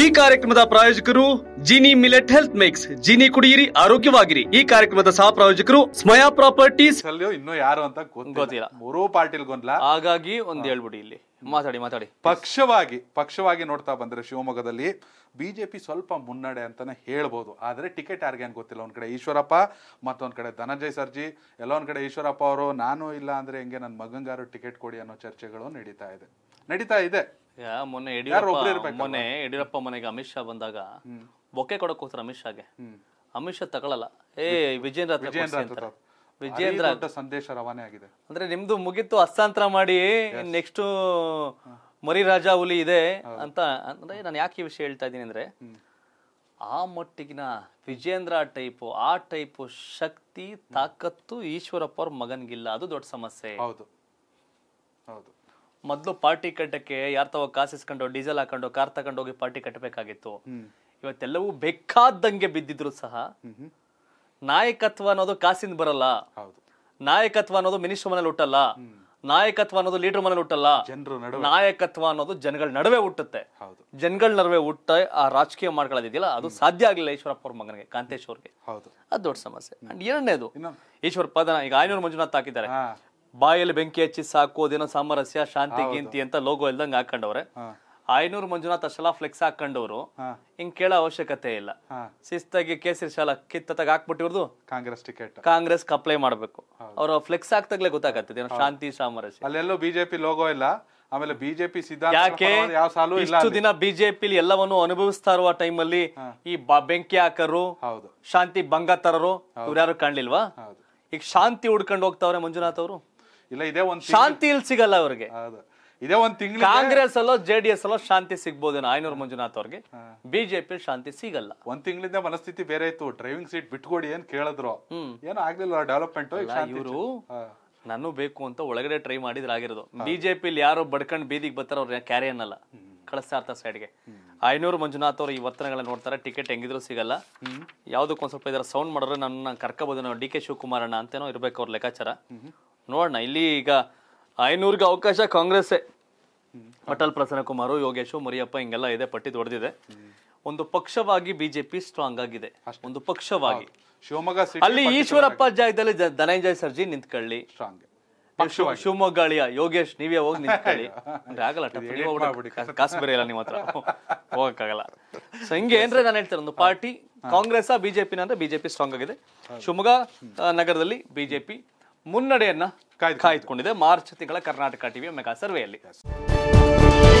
ಈ ಕಾರ್ಯಕ್ರಮದ ಪ್ರಾಯೋಜಕರು Gini millet health mix Gini ಕುಡಿಯಿರಿ ಆರೋಗ್ಯವಾಗಿರಿ ಈ ಕಾರ್ಯಕ್ರಮದ ಸಹ ಪ್ರಾಯೋಜಕರು ಸ್ಮಯಾ ಪ್ರಾಪರ್ಟೀಸ್ ಇನ್ನೂ ಯಾರು ಅಂತ ಗೊತ್ತಿಲ್ಲ ಮೂರೂ ಪಾರ್ಟಿಲ್ ಗೊಂದಲ ಹಾಗಾಗಿ ಒಂದ್ ಹೇಳ್ಬಿಡಿ ಇಲ್ಲಿ ಮಾತಾಡಿ ಮಾತಾಡಿ ಪಕ್ಷವಾಗಿ ಪಕ್ಷವಾಗಿ ನೋಡ್ತಾ ಬಂದ್ರೆ ಶಿವಮೊಗ್ಗದಲ್ಲಿ ಬಿಜೆಪಿ ಸ್ವಲ್ಪ ಮುನ್ನಡೆ ಅಂತಾನೆ ಹೇಳ್ಬೋದು ಆದ್ರೆ ಟಿಕೆಟ್ ಯಾರಿಗೆ ಗೊತ್ತಿಲ್ಲ ಒಂದ್ ಕಡೆ ಈಶ್ವರಪ್ಪ ಮತ್ತೊಂದ್ ಕಡೆ ಧನಂಜಯ್ ಸರ್ಜಿ ಎಲ್ಲ ಒಂದ್ ಕಡೆ ಈಶ್ವರಪ್ಪ ಅವರು ನಾನು ಇಲ್ಲ ಅಂದ್ರೆ ಹೆಂಗೆ ನನ್ನ ಮಗಂಗಾರು ಟಿಕೆಟ್ ಕೊಡಿ ಅನ್ನೋ ಚರ್ಚೆಗಳು ನಡೀತಾ ಇದೆ ನಡೀತಾ ಇದೆ ಮೊನ್ನೆ ಯಡಿಯೂರಪ್ಪ ಮನೆಗೆ ಅಮಿತ್ ಶಾ ಬಂದಾಗ ಬೊಕ್ಕೆ ಕೊಡಕ್ ಹೋಗ್ತಾರೆ ಅಮಿತ್ ಶಾಗೆ ಅಮಿತ್ ಶಾ ತಗೊಳಲ್ಲ ಏ ವಿಜೇಂದ್ರ ವಿಜೇಂದ್ರ ಸಂದೇಶ ರವಾನೆ ಆಗಿದೆ ಅಂದ್ರೆ ನಿಮ್ದು ಮುಗಿತು ಹಸ್ತಾಂತರ ಮಾಡಿ ನೆಕ್ಸ್ಟ್ ಮರಿ ರಾಜಾ ಹುಲಿ ಇದೆ ಅಂತ ಅಂದ್ರೆ ನಾನು ಯಾಕೆ ಈ ವಿಷಯ ಹೇಳ್ತಾ ಇದ್ದೀನಿ ಅಂದ್ರೆ ಆ ಮಟ್ಟಿಗಿನ ವಿಜೇಂದ್ರ ಟೈಪ್ ಆ ಟೈಪ್ ಶಕ್ತಿ ತಾಕತ್ತು ಈಶ್ವರಪ್ಪ ಅವ್ರ ಮಗನ್ಗಿಲ್ಲ ಅದು ದೊಡ್ಡ ಸಮಸ್ಯೆ ಹೌದು ಹೌದು ಮೊದಲು ಪಾರ್ಟಿ ಕಟ್ಟಕ್ಕೆ ಯಾರ ಕಾಸಿಸ್ಕೊಂಡು ಕಾಸು ಡೀಸೆಲ್ ಹಾಕೊಂಡು ಕಾರ್ ತಗೊಂಡು ಹೋಗಿ ಪಾರ್ಟಿ ಕಟ್ಟಬೇಕಾಗಿತ್ತು ಇವತ್ತೆಲ್ಲವೂ ಬೇಕಾದಂಗೆ ಬಿದ್ದಿದ್ರು ಸಹ ನಾಯಕತ್ವ ಅನ್ನೋದು ಕಾಸಿಂದ ಬರಲ್ಲ ನಾಯಕತ್ವ ಅನ್ನೋದು ಮಿನಿಸ್ಟರ್ ಮನೇಲಿ ಹುಟ್ಟಲ್ಲ ನಾಯಕತ್ವ ಅನ್ನೋದು ಲೀಡರ್ ಮನೇಲಿ ಹುಟ್ಟಲ್ಲ ನಾಯಕತ್ವ ಅನ್ನೋದು ಜನಗಳ ನಡುವೆ ಹುಟ್ಟುತ್ತೆ ಜನಗಳ ನಡುವೆ ಹುಟ್ಟ ಆ ರಾಜಕೀಯ ಮಾಡ್ಕೊಳ್ಳೋದಿದೆಯಲ್ಲ ಅದು ಸಾಧ್ಯ ಆಗಲಿಲ್ಲ ಈಶ್ವರಪ್ಪ ಅವ್ರ ಮಗನಿಗೆ ಕಾಂತೇಶ್ ಹೌದು ಅದು ದೊಡ್ಡ ಸಮಸ್ಯೆ ಅಂಡ್ ಈಶ್ವರ ಈಶ್ವರಪ್ಪ ಈಗ ಆಯನೂರು ಮಂಜುನಾಥ್ ಹಾಕಿದ್ದಾರೆ ಬಾಯಲ್ಲಿ ಬೆಂಕಿ ಹಚ್ಚಿ ಸಾಕು ದಿನ ಸಾಮರಸ್ಯ ಶಾಂತಿ ಗೀಂತಿ ಅಂತ ಲೋಗೋ ಇಲ್ದಂಗೆ ಹಾಕೊಂಡವ್ರೆ ಐನೂರು ಮಂಜುನಾಥ್ ಅಶಲ ಫ್ಲೆಕ್ಸ್ ಹಾಕೊಂಡವ್ರು ಹಿಂಗ್ ಕೇಳೋ ಅವಶ್ಯಕತೆ ಇಲ್ಲ ಶಿಸ್ತಾಗಿ ಕೇಸರಿ ಶಾಲ ಕಿತ್ತತಾಗ ಹಾಕ್ಬಿಟ್ಟಿರೋದು ಕಾಂಗ್ರೆಸ್ ಟಿಕೆಟ್ ಕಾಂಗ್ರೆಸ್ ಅಪ್ಲೈ ಮಾಡ್ಬೇಕು ಅವ್ರ ಫ್ಲೆಕ್ಸ್ ಹಾಕ್ದಾಗಲೇ ಗೊತ್ತಾಗತ್ತೆ ಶಾಂತಿ ಸಾಮರಸ್ಯ ಅಲ್ಲೆಲ್ಲೋ ಬಿಜೆಪಿ ಲೋಗೋ ಇಲ್ಲ ಆಮೇಲೆ ಬಿಜೆಪಿ ಸಿದ್ಧಾಂತ ಯಾಕೆ ಇಷ್ಟು ದಿನ ಬಿಜೆಪಿ ಎಲ್ಲವನ್ನು ಅನುಭವಿಸ್ತಾ ಇರುವ ಟೈಮ್ ಅಲ್ಲಿ ಈ ಬೆಂಕಿ ಹಾಕರು ಶಾಂತಿ ಭಂಗ ಇವ್ರ ಯಾರು ಕಾಣ್ಲಿಲ್ವಾ ಈಗ ಶಾಂತಿ ಹುಡ್ಕೊಂಡು ಹೋಗ್ತಾವ್ರೆ ಮಂಜುನಾಥ್ ಅವರು ಇಲ್ಲ ಇದೇ ಒಂದು ಶಾಂತಿ ಇಲ್ಲಿ ಸಿಗಲ್ಲ ಅವ್ರಿಗೆ ಇದೇ ಒಂದು ತಿಂಗಳು ಕಾಂಗ್ರೆಸ್ ಅಲ್ಲೋ ಜೆ ಡಿ ಎಸ್ ಅಲ್ಲೋ ಶಾಂತಿ ಸಿಗ್ಬೋದೇನೋ ಆಯ್ನೂರ್ ಮಂಜುನಾಥ್ ಅವ್ರಿಗೆ ಬಿಜೆಪಿ ಶಾಂತಿ ಸಿಗಲ್ಲ ಒಂದ್ ತಿಂಗಳಿಂದ ಮನಸ್ಥಿತಿ ಬೇರೆ ಇತ್ತು ಡ್ರೈವಿಂಗ್ ಸೀಟ್ ಬಿಟ್ಕೊಡಿ ಏನ್ ಕೇಳಿದ್ರು ಏನು ಆಗ್ಲಿಲ್ಲ ಡೆವಲಪ್ಮೆಂಟ್ ಇವರು ನಾನು ಬೇಕು ಅಂತ ಒಳಗಡೆ ಟ್ರೈ ಮಾಡಿದ್ರೆ ಆಗಿರೋದು ಬಿಜೆಪಿಲಿ ಯಾರು ಬಡ್ಕಂಡ್ ಬೀದಿಗೆ ಬರ್ತಾರ ಅವ್ರ ಕ್ಯಾರಿ ಅನ್ನಲ್ಲ ಕಳಿಸ್ತಾ ಇರ್ತಾರೆ ಸೈಡ್ಗೆ ಐನೂರು ಮಂಜುನಾಥ್ ಅವರು ಈ ವರ್ತನೆಗಳನ್ನ ನೋಡ್ತಾರೆ ಟಿಕೆಟ್ ಹೆಂಗಿದ್ರು ಸಿಗಲ್ಲ ಯಾವ್ದಕ್ಕೊಂದ್ ಸ್ವಲ್ಪ ಇದರ ಸೌಂಡ್ ಮಾಡಿದ್ರೆ ನನ್ನ ಕರ್ಕಬಹುದು ಡಿ ಕೆ ಶಿವಕುಮಾರ್ ಅಣ್ಣ ಅಂತೇನೋ ಇರ್ಬೇಕು ಅವ್ರ ಲೆಕ್ಕಾಚಾರ ನೋಡೋಣ ಇಲ್ಲಿ ಈಗ ಐನೂರಿಗೆ ಅವಕಾಶ ಕಾಂಗ್ರೆಸ್ಸೇ ಅಟಲ್ ಪ್ರಸನ್ನ ಕುಮಾರ್ ಯೋಗೇಶ್ ಮರಿಯಪ್ಪ ಹಿಂಗೆಲ್ಲ ಇದೆ ಪಟ್ಟಿ ದೊಡ್ಡದಿದೆ ಒಂದು ಪಕ್ಷವಾಗಿ ಬಿಜೆಪಿ ಸ್ಟ್ರಾಂಗ್ ಆಗಿದೆ ಒಂದು ಪಕ್ಷವಾಗಿ ಶಿವಮೊಗ್ಗ ಅಲ್ಲಿ ಈಶ್ವರಪ್ಪ ಜಾಗದಲ್ಲಿ ಧನಂಜಯ ಸರ್ಜಿ ನಿಂತ್ಕೊಳ್ಳಿ ಸ್ಟ್ರಾಂಗ್ ಅಳಿಯ ಯೋಗೇಶ್ ನೀವೇ ಹೋಗಿ ನಿಂತ್ಕೊಳ್ಳಿ ಅಂದ್ರೆ ಆಗಲ್ಲ ಕಾಸು ಬರೆಯಲ್ಲ ನಿಮ್ಮ ಹತ್ರ ಹೋಗಕ್ಕಾಗಲ್ಲ ಸೊ ಹಿಂಗೆ ಏನ್ರೆ ನಾನು ಹೇಳ್ತೇನೆ ಒಂದು ಪಾರ್ಟಿ ಕಾಂಗ್ರೆಸ್ ಬಿಜೆಪಿ ಅಂದ್ರೆ ಬಿಜೆಪಿ ಸ್ಟ್ರಾಂಗ್ ಆಗಿದೆ ಶಿವಮೊಗ್ಗ ನಗರದಲ್ಲಿ ಬಿಜೆಪಿ ಮುನ್ನಡೆಯನ್ನ ಕಾಯ್ದುಕೊಂಡಿದೆ ಮಾರ್ಚ್ ತಿಂಗಳ ಕರ್ನಾಟಕ ಟಿವಿ ಮೆಗಾ ಸರ್ವೆಯಲ್ಲಿ